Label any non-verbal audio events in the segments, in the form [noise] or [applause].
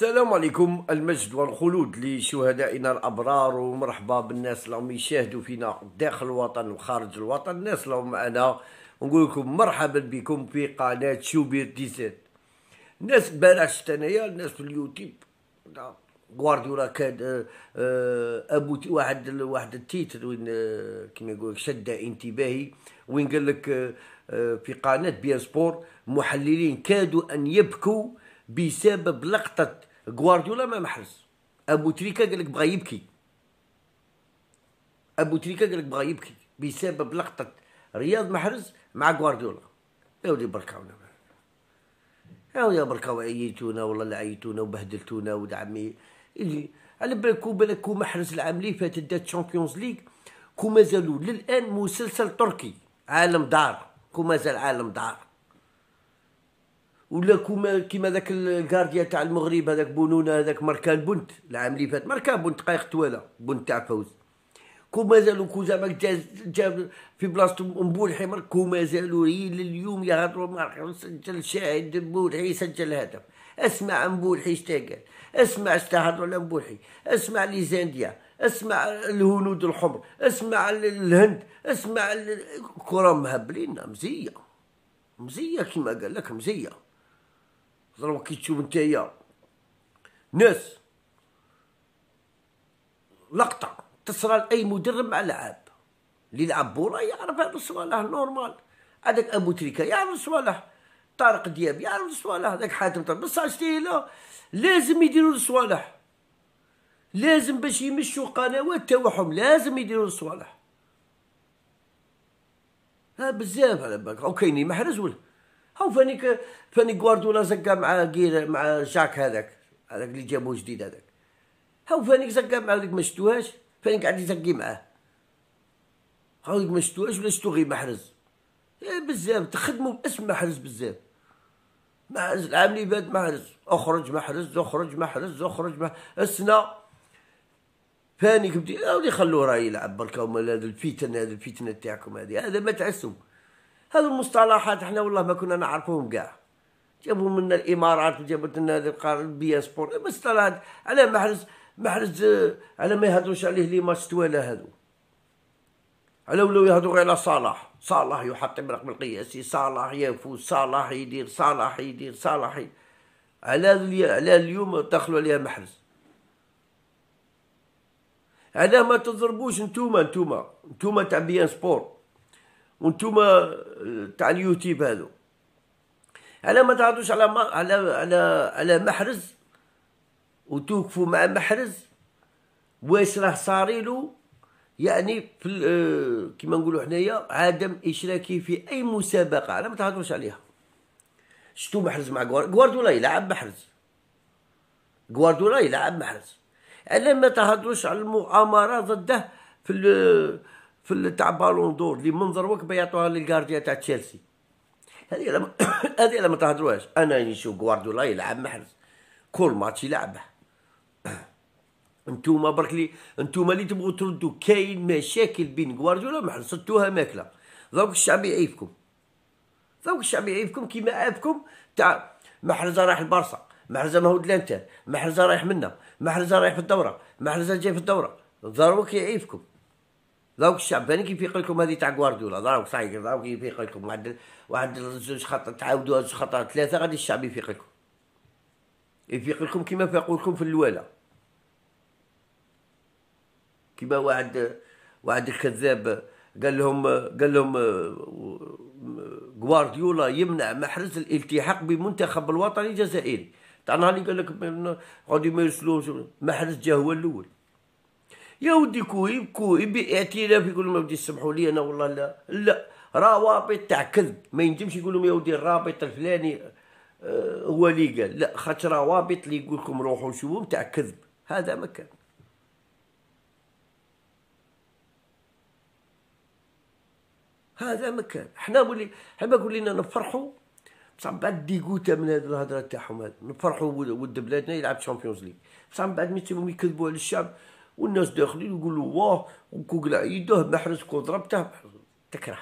السلام عليكم المجد والخلود لشهدائنا الابرار ومرحبا بالناس اللي راهم يشاهدوا فينا داخل الوطن وخارج الوطن الناس اللي راهم معنا نقول لكم مرحبا بكم في قناه شوبير ديزات الناس البارح شفت انايا الناس في اليوتيوب غوارديولا كان آه، آه، ابو واحد واحد التيتر وين آه، كيما يقول شد انتباهي وين قال لك في قناه بي سبور محللين كادوا ان يبكوا بسبب لقطة غوارديولا ما محرز ابو تريكا قال لك بغى يبكي ابو تريكا قال لك بغى يبكي بسبب لقطه رياض محرز مع غوارديولا يا ودي بركاونا يا يا بركاو عييتونا والله لا عييتونا وبهدلتونا ولد عمي اللي على بالك كو محرز العام اللي فات دات تشامبيونز ليغ كو مازالو للان مسلسل تركي عالم دار كو مازال عالم دار ولا كما كيما ذاك الكارديا تاع المغرب هذاك بونونا هذاك مركان بنت العام اللي فات مركان بنت دقائق طويله بنت تاع فوز كو مازالو كو زعما جا في بلاصتو مبولحي حمر كو مازالو الى اليوم يهضروا ما سجل شاهد مبولحي سجل هدف اسمع مبولحي اش قال اسمع اش استهضروا على مبولحي اسمع لي زانديا اسمع الهنود الحمر اسمع الهند اسمع الكره مهبلين مزيه مزيه كيما قال لك مزيه ضرب كي تشوف نتايا ناس لقطه تصرى لاي مدرب مع لعاب اللي يلعب بورا يعرف هذا الصوالح نورمال هذاك ابو تريكه يعرف الصوالح طارق دياب يعرف الصوالح هذاك حاتم طارق بصح شتي لا لازم يديروا الصوالح لازم باش يمشوا قنوات تاعهم لازم يديروا الصوالح ها بزاف على بالك او كاينين محرز ولا هاو فانيك فاني غوارديولا زكا مع غير مع جاك هذاك هذاك اللي جابوه جديد هذاك هاو فانيك زكا مع هذيك ما شتوهاش فانيك قاعد يزكي معاه هاو هذيك ما شتوهاش ولا شتو غير محرز إيه، بزاف تخدموا باسم محرز بزاف محرز العام اللي فات محرز اخرج محرز اخرج محرز اخرج محرز السنه فانيك بدي خلوه راه يلعب بركا هما هذا الفتن هذا الفتنه تاعكم هذه هذا ما تعسوا هذو المصطلحات احنا والله ما كنا نعرفوهم كاع جابوا منا الامارات وجابت لنا بي سبور مصطلحات على محرز محرز آه، على ما يهضروش عليه لي ماتش توالا هذو على ولاو يهضروا غير على صلاح صلاح يحطم الرقم القياسي صلاح يفوز صلاح يدير صلاح يدير صلاح يدير. على على اليوم دخلوا عليها محرز على ما تضربوش نتوما نتوما نتوما تاع بيان سبور وانتوما آه، تاع اليوتيوب هذو على ما تهضروش على ما على على على محرز وتوقفوا مع محرز واش راه صاريلو يعني في آه، كيما نقولوا حنايا عدم اشراكه في اي مسابقه على ما تهضروش عليها شتو محرز مع غواردولا يلعب محرز غواردولا يلعب محرز على ما تهضروش على المؤامره ضده في في تاع بالون دور اللي منظر وكبه يعطوها للغارديا تاع تشيلسي هذه لما [coughs] هذه ما تهدروهاش انا نشوف غواردولا يلعب محرز كل ماتش يلعبه [coughs] انتوما برك لي انتوما اللي تبغوا تردوا كاين مشاكل بين غوارديولا ومحرز صدتوها ماكله ذوك الشعب يعيفكم ذوك الشعب يعيفكم كيما عيفكم تاع محرز راح البارسا محرز ماهو دلانتر محرز رايح منا محرز رايح في الدوره محرز جاي في الدوره ضربك يعيفكم ذوك الشعباني كيفيق لكم هذه تاع غوارديولا ذوك صحيح ذوك كيفيق لكم واحد واحد زوج خطا تعاودوا زوج خطا ثلاثه غادي الشعب يفيق لكم يفيق لكم كيما فاقوا لكم في الواله كيما واحد واحد الكذاب قال لهم قال لهم غوارديولا يمنع محرز الالتحاق بمنتخب الوطني الجزائري تاع نهار اللي قال لك غادي ما يرسلوش محرز جا هو الاول يا ودي كوي كوي باعترافي يقول لهم يا ودي سمحوا لي انا والله لا لا روابط تاع كذب ما ينجمش يقول لهم يا ودي الرابط الفلاني آه هو اللي قال لا خاطر روابط اللي يقول لكم روحوا شوفوا تاع كذب هذا ما كان هذا ما كان حنا ولي حنا لنا نفرحوا بصح من بعد ديكوتا من هذه الهضره تاعهم هذه نفرحوا ولد بلادنا يلعب تشامبيونز ليغ بصح من بعد ما تسيبهم يكذبوا على الشعب والناس داخلين يقولوا واه وكوكل يده محرز كو ضربته تكره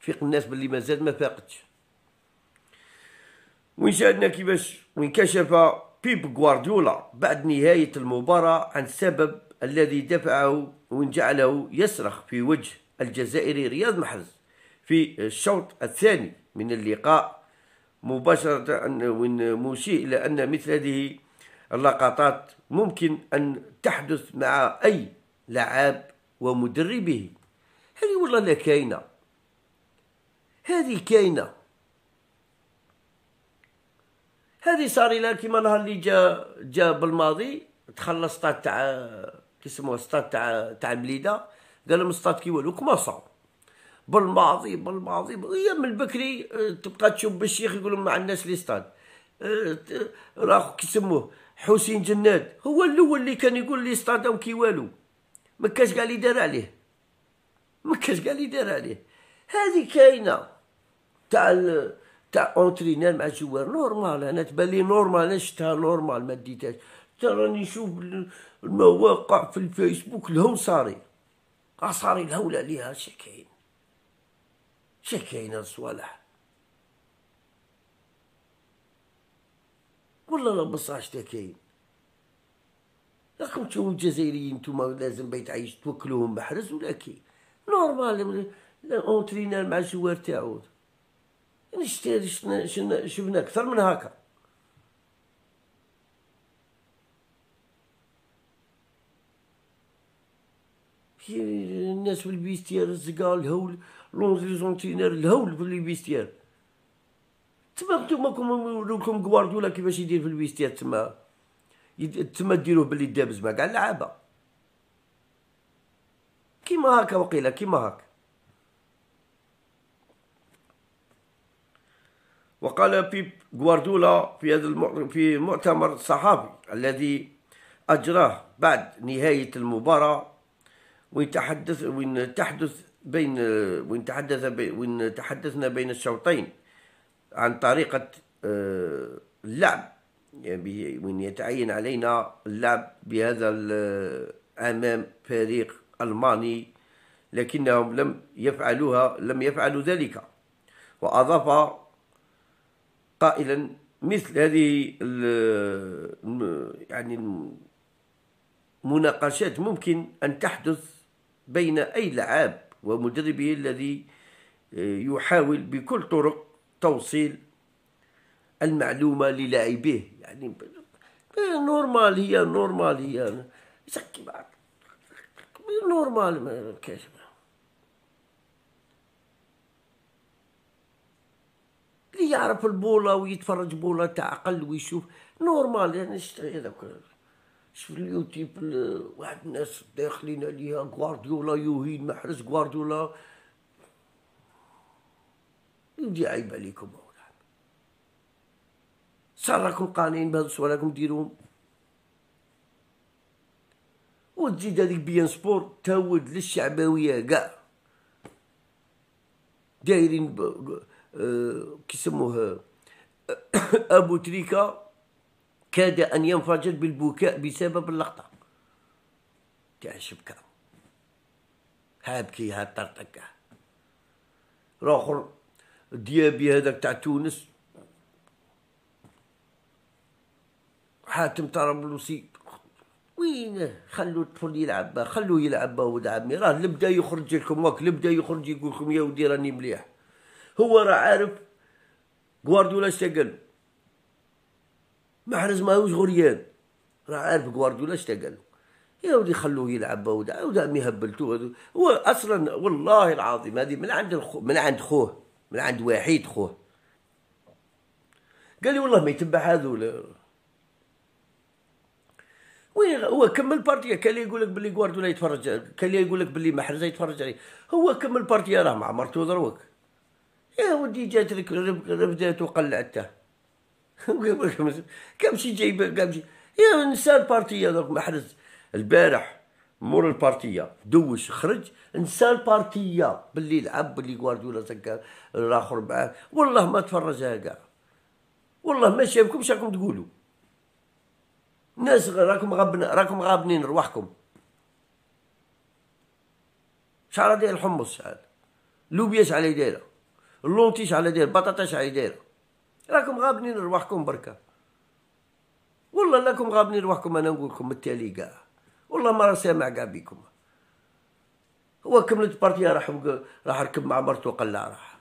فيق الناس باللي مازال ما فاقتش وين شاهدنا كيفاش كشف بيب غوارديولا بعد نهاية المباراة عن السبب الذي دفعه وين جعله يصرخ في وجه الجزائري رياض محرز في الشوط الثاني من اللقاء مباشرة وين مشير إلى أن مثل هذه اللقطات ممكن أن تحدث مع أي لعاب ومدربه هذه والله لا كاينة هذه كاينة هذه صار لها كيما نهار اللي جا جا بالماضي دخل السطاد تاع كيسموه السطاد تاع تاع مليده قال لهم ستاد كي والو كما صار بالماضي بالماضي هي من بكري تبقى تشوف بالشيخ يقول لهم ما عندناش لي ستاد راه كيسموه حسين جناد هو الاول اللي كان يقول لي استاداو كي والو ما كاش قال لي دار عليه ما كاش قال لي دار عليه هذه كاينه تاع تاع اونترينير مع جوار نورمال انا تبان لي نورمال شتها شفتها نورمال ما ديتهاش راني نشوف المواقع في الفيسبوك لهم صاري آه، صاري الهوله ليها شكاين شكاين الصوالح كل انا بصح كاين راكم تشوفوا الجزائريين نتوما لازم بيت عيش توكلوهم بحرز ولا كي نورمال اونترينا مع الجوار تاعو شنا شفنا اكثر من هكا الناس في البيستير الزقا الهول لونزيزونتينير الهول في البيستير تما نتوما لكم غوارديولا كيفاش يدير في الويستيات تما تما ديروه باللي دابز مع كاع اللعابه كيما هكا وقيله كيما هكا وقال بيب غوارديولا في هذا في مؤتمر صحفي الذي اجراه بعد نهايه المباراه وين تحدث وين تحدث بين وين تحدث بين وين تحدثنا بين الشوطين عن طريقة آه، اللعب يعني وين يتعين علينا اللعب بهذا آه، أمام فريق ألماني لكنهم لم يفعلوها لم يفعلوا ذلك وأضاف قائلا مثل هذه يعني مناقشات ممكن أن تحدث بين أي لعاب ومدربه الذي آه، يحاول بكل طرق توصيل المعلومه للاعبيه يعني نورمال هي نورمال هي نورمال ما كاش اللي يعرف البوله ويتفرج بوله تاع عقل ويشوف نورمال يعني شفت هذاك شوف اليوتيوب واحد الناس داخلين عليها غوارديولا يهين محرز غوارديولا ندي عيب عليكم صار راكم قانعين بهاد الصوالح راكم ديروهم وتزيد هذيك بيان سبور تاود للشعبويه كاع دايرين ب... آه... كيسموه [coughs] ابو تريكا كاد ان ينفجر بالبكاء بسبب اللقطه تاع الشبكه هابكي هاد طرطقه الاخر ديابي هذاك تاع تونس حاتم طرابلسي وين خلوا الطفل يلعب خلوه يلعب ولد عمي راه لبدا يخرج لكم واك لبدا يخرج يقول لكم يا ودي راني مليح هو راه عارف غوارديولا اشتغل محرز ماهوش غريان راه عارف غوارديولا اشتغل يا ودي خلوه يلعب ولد عمي هبلتوه هو اصلا والله العظيم هذه من عند الخو من عند خوه من عند وحيد خوه قال لي والله ما يتبع هذول وين هو كمل بارتي كان لي يقول لك باللي غوارديولا يتفرج كان لي يقول لك بلي محرز يتفرج عليه هو كمل بارتي راه مع عمرتو دروك يا ودي جات لك رفدات وقلعته [laughs] كم شي جايب كم شي يا نسى بارتي هذوك محرز البارح مور البارتيه دوش خرج نسى البارتيه باللي لعب باللي غوارديولا زكا الاخر معاه والله ما تفرجها كاع والله ما اش راكم تقولوا ناس راكم غابنا راكم غابنين رواحكم شحال ديال الحمص شحال اللوبيا شحال دايره اللونتي شحال دايره البطاطا شحال دايره راكم غابنين رواحكم بركه والله لاكم غابنين رواحكم انا نقولكم لكم التالي كاع والله ما راه سامع كاع بيكم هو كملت بارتي راح راح ركب مع مرته وقلع راح